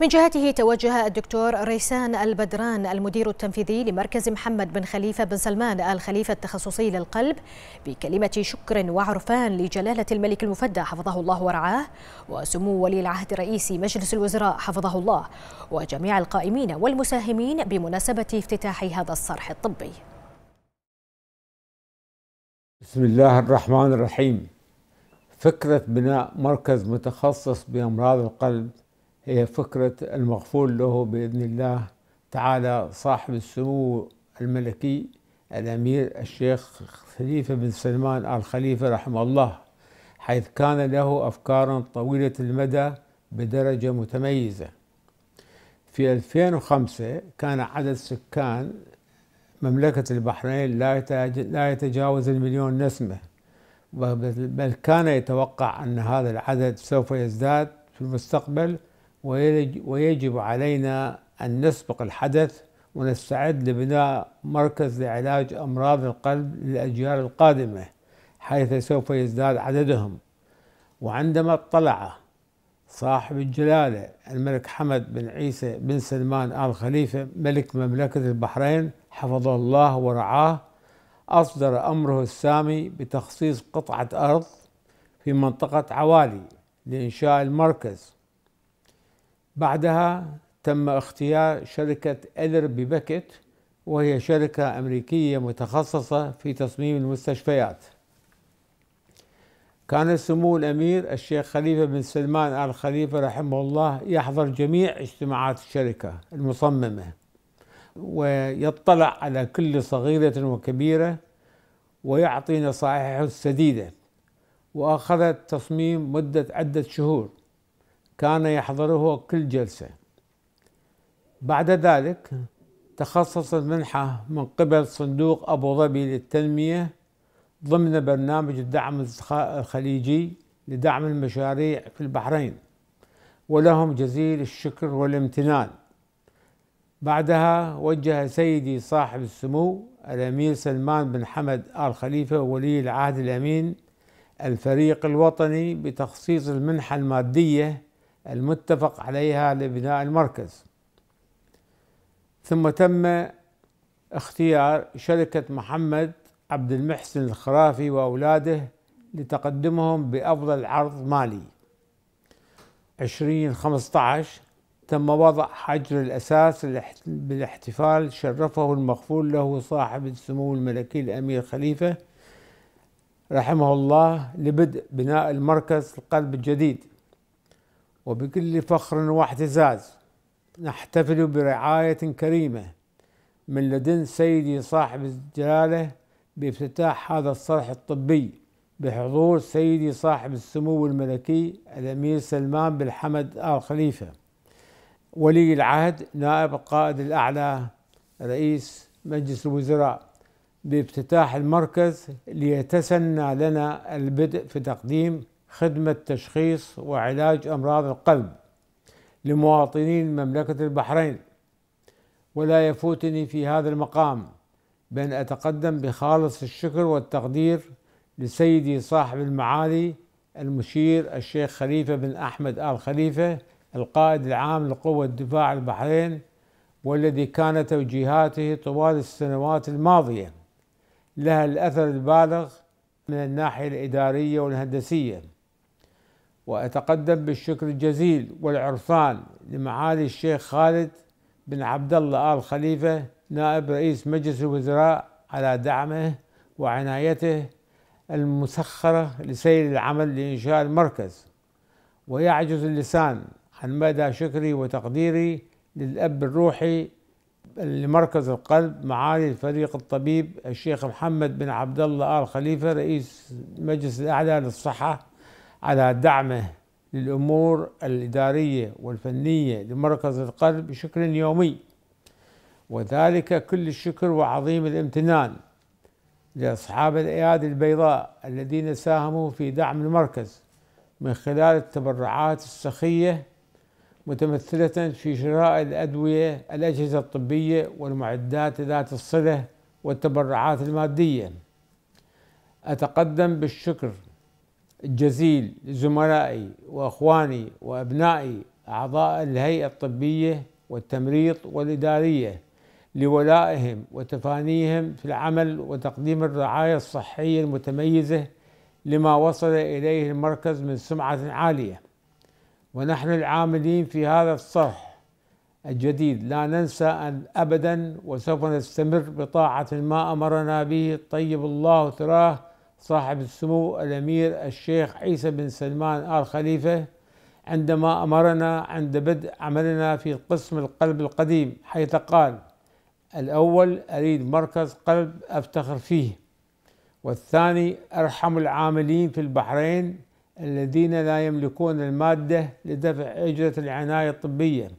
من جهته توجه الدكتور ريسان البدران المدير التنفيذي لمركز محمد بن خليفة بن سلمان آل خليفة التخصصي للقلب بكلمة شكر وعرفان لجلالة الملك المفدى حفظه الله ورعاه وسمو ولي العهد رئيس مجلس الوزراء حفظه الله وجميع القائمين والمساهمين بمناسبة افتتاح هذا الصرح الطبي بسم الله الرحمن الرحيم فكرة بناء مركز متخصص بأمراض القلب هي فكرة المغفول له بإذن الله تعالى صاحب السمو الملكي الأمير الشيخ خليفة بن سلمان آل خليفة رحمه الله حيث كان له أفكار طويلة المدى بدرجة متميزة في 2005 كان عدد سكان مملكة البحرين لا يتجاوز المليون نسمة بل كان يتوقع أن هذا العدد سوف يزداد في المستقبل ويجب علينا أن نسبق الحدث ونستعد لبناء مركز لعلاج أمراض القلب للأجيال القادمة حيث سوف يزداد عددهم وعندما اطلع صاحب الجلالة الملك حمد بن عيسى بن سلمان آل خليفة ملك مملكة البحرين حفظه الله ورعاه أصدر أمره السامي بتخصيص قطعة أرض في منطقة عوالي لإنشاء المركز بعدها تم اختيار شركة إلر ببكت وهي شركة أمريكية متخصصة في تصميم المستشفيات كان سمو الأمير الشيخ خليفة بن سلمان آل خليفة رحمه الله يحضر جميع اجتماعات الشركة المصممة ويطلع على كل صغيرة وكبيرة ويعطي نصائحه السديدة وأخذت تصميم مدة عدة شهور كان يحضره كل جلسة بعد ذلك تخصصت المنحة من قبل صندوق أبو ظبي للتنمية ضمن برنامج الدعم الخليجي لدعم المشاريع في البحرين ولهم جزيل الشكر والامتنان بعدها وجه سيدي صاحب السمو الأمير سلمان بن حمد آل خليفة ولي العهد الأمين الفريق الوطني بتخصيص المنحة المادية المتفق عليها لبناء المركز ثم تم اختيار شركة محمد عبد المحسن الخرافي وأولاده لتقدمهم بأفضل عرض مالي 2015 تم وضع حجر الأساس بالاحتفال شرفه المغفور له صاحب السمو الملكي الأمير خليفة رحمه الله لبدء بناء المركز القلب الجديد وبكل فخر واعتزاز نحتفل برعاية كريمة من لدن سيدي صاحب الجلالة بافتتاح هذا الصرح الطبي بحضور سيدي صاحب السمو الملكي الأمير سلمان بن حمد آل خليفة ولي العهد نائب القائد الأعلى رئيس مجلس الوزراء بافتتاح المركز ليتسنى لنا البدء في تقديم خدمة تشخيص وعلاج أمراض القلب لمواطنين مملكة البحرين ولا يفوتني في هذا المقام بأن أتقدم بخالص الشكر والتقدير لسيدي صاحب المعالي المشير الشيخ خليفة بن أحمد آل خليفة القائد العام لقوة دفاع البحرين والذي كان توجيهاته طوال السنوات الماضية لها الأثر البالغ من الناحية الإدارية والهندسية وأتقدم بالشكر الجزيل والعرفان لمعالي الشيخ خالد بن عبد الله آل خليفة نائب رئيس مجلس الوزراء على دعمه وعنايته المسخرة لسير العمل لإنشاء المركز ويعجز اللسان عن مدى شكري وتقديري للأب الروحي لمركز القلب معالي الفريق الطبيب الشيخ محمد بن عبد الله آل خليفة رئيس مجلس الأعلى للصحة على دعمه للأمور الإدارية والفنية لمركز القلب بشكل يومي وذلك كل الشكر وعظيم الامتنان لأصحاب الأيادي البيضاء الذين ساهموا في دعم المركز من خلال التبرعات السخية متمثلة في شراء الأدوية الأجهزة الطبية والمعدات ذات الصلة والتبرعات المادية أتقدم بالشكر الجزيل لزملائي واخواني وابنائي اعضاء الهيئه الطبيه والتمريض والاداريه لولائهم وتفانيهم في العمل وتقديم الرعايه الصحيه المتميزه لما وصل اليه المركز من سمعه عاليه ونحن العاملين في هذا الصرح الجديد لا ننسى أن ابدا وسوف نستمر بطاعه ما امرنا به طيب الله ثراه صاحب السمو الأمير الشيخ عيسى بن سلمان آل خليفة عندما أمرنا عند بدء عملنا في قسم القلب القديم حيث قال الأول أريد مركز قلب أفتخر فيه والثاني أرحم العاملين في البحرين الذين لا يملكون المادة لدفع أجرة العناية الطبية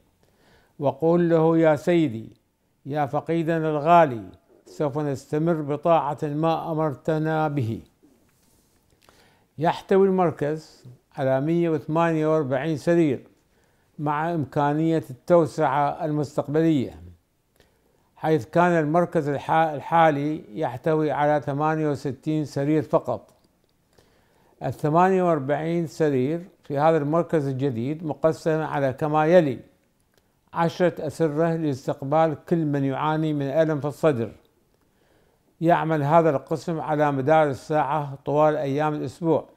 وقول له يا سيدي يا فقيدنا الغالي سوف نستمر بطاعة ما أمرتنا به يحتوي المركز على 148 سرير مع إمكانية التوسعة المستقبلية حيث كان المركز الحالي يحتوي على 68 سرير فقط ال 48 سرير في هذا المركز الجديد مقسم على كما يلي عشرة أسرة لاستقبال كل من يعاني من ألم في الصدر يعمل هذا القسم على مدار الساعة طوال أيام الأسبوع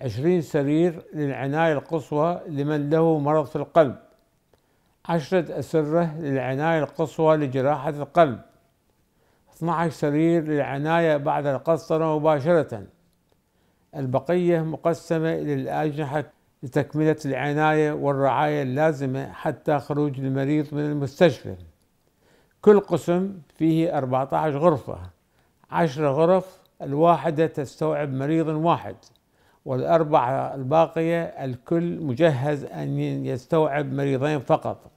عشرين سرير للعناية القصوى لمن له مرض في القلب عشرة أسرة للعناية القصوى لجراحة القلب 12 سرير للعناية بعد القسطرة مباشرة البقية مقسمة إلى الأجنحة لتكملة العناية والرعاية اللازمة حتى خروج المريض من المستشفى كل قسم فيه 14 غرفة عشر غرف الواحدة تستوعب مريض واحد والأربعة الباقية الكل مجهز أن يستوعب مريضين فقط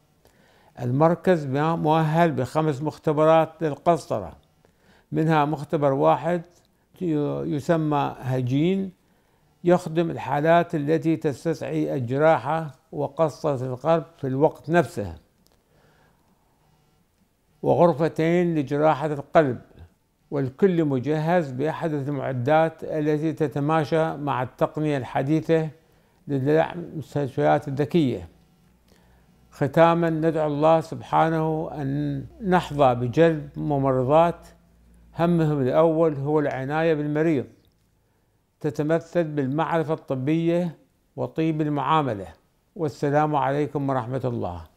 المركز مؤهل بخمس مختبرات للقسطرة منها مختبر واحد يسمى هجين يخدم الحالات التي تستدعي الجراحة وقسطرة القلب في الوقت نفسه وغرفتين لجراحة القلب والكل مجهز بأحدث المعدات التي تتماشى مع التقنية الحديثة لدعم المستشفيات الذكية ختاما ندعو الله سبحانه أن نحظى بجلب ممرضات همهم الأول هو العناية بالمريض تتمثل بالمعرفة الطبية وطيب المعاملة والسلام عليكم ورحمة الله